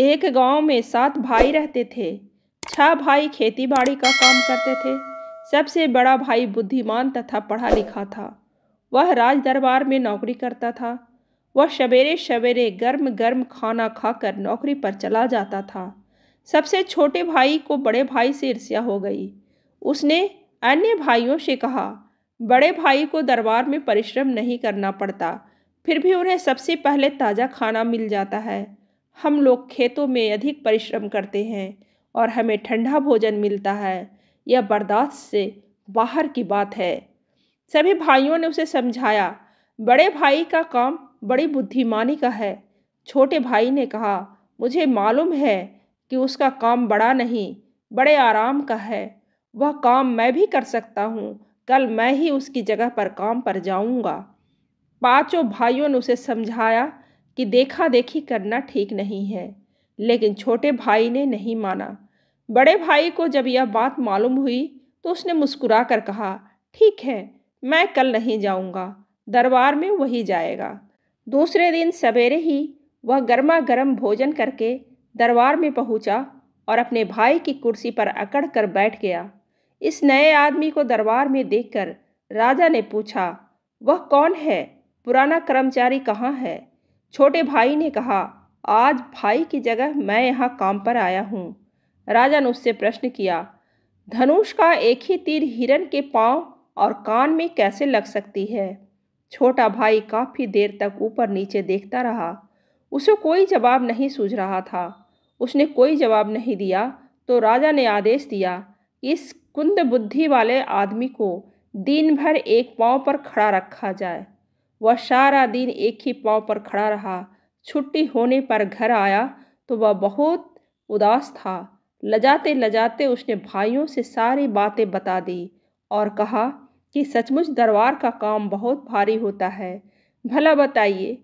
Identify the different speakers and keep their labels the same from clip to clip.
Speaker 1: एक गांव में सात भाई रहते थे छह भाई खेती बाड़ी का काम करते थे सबसे बड़ा भाई बुद्धिमान तथा पढ़ा लिखा था वह राज दरबार में नौकरी करता था वह सवेरे सवेरे गर्म गर्म खाना खाकर नौकरी पर चला जाता था सबसे छोटे भाई को बड़े भाई से ईर्ष्या हो गई उसने अन्य भाइयों से कहा बड़े भाई को दरबार में परिश्रम नहीं करना पड़ता फिर भी उन्हें सबसे पहले ताज़ा खाना मिल जाता है हम लोग खेतों में अधिक परिश्रम करते हैं और हमें ठंडा भोजन मिलता है यह बर्दाश्त से बाहर की बात है सभी भाइयों ने उसे समझाया बड़े भाई का काम बड़ी बुद्धिमानी का है छोटे भाई ने कहा मुझे मालूम है कि उसका काम बड़ा नहीं बड़े आराम का है वह काम मैं भी कर सकता हूँ कल मैं ही उसकी जगह पर काम पर जाऊँगा पांचों भाइयों ने उसे समझाया कि देखा देखी करना ठीक नहीं है लेकिन छोटे भाई ने नहीं माना बड़े भाई को जब यह बात मालूम हुई तो उसने मुस्कुरा कर कहा ठीक है मैं कल नहीं जाऊंगा दरबार में वही जाएगा दूसरे दिन सवेरे ही वह गर्मा गर्म भोजन करके दरबार में पहुंचा और अपने भाई की कुर्सी पर अकड़ कर बैठ गया इस नए आदमी को दरबार में देखकर राजा ने पूछा वह कौन है पुराना कर्मचारी कहाँ है छोटे भाई ने कहा आज भाई की जगह मैं यहाँ काम पर आया हूँ राजा ने उससे प्रश्न किया धनुष का एक ही तीर हिरण के पांव और कान में कैसे लग सकती है छोटा भाई काफ़ी देर तक ऊपर नीचे देखता रहा उसे कोई जवाब नहीं सूझ रहा था उसने कोई जवाब नहीं दिया तो राजा ने आदेश दिया इस कुंद बुद्धि वाले आदमी को दिन भर एक पांव पर खड़ा रखा जाए वह सारा दिन एक ही पाँव पर खड़ा रहा छुट्टी होने पर घर आया तो वह बहुत उदास था लजाते लजाते उसने भाइयों से सारी बातें बता दी और कहा कि सचमुच दरबार का काम बहुत भारी होता है भला बताइए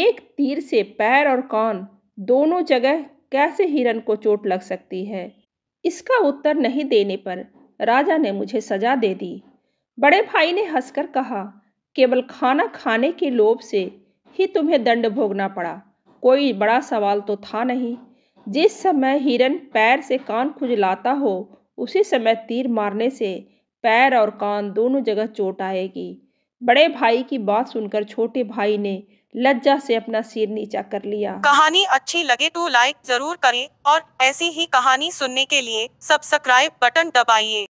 Speaker 1: एक तीर से पैर और कान दोनों जगह कैसे हिरन को चोट लग सकती है इसका उत्तर नहीं देने पर राजा ने मुझे सजा दे दी बड़े भाई ने हंसकर कहा केवल खाना खाने के लोभ से ही तुम्हें दंड भोगना पड़ा कोई बड़ा सवाल तो था नहीं जिस समय हिरन पैर से कान खुजलाता हो उसी समय तीर मारने से पैर और कान दोनों जगह चोट आएगी बड़े भाई की बात सुनकर छोटे भाई ने लज्जा से अपना सिर नीचा कर लिया कहानी अच्छी लगे तो लाइक जरूर करें और ऐसी ही कहानी सुनने के लिए सब्सक्राइब बटन दबाइए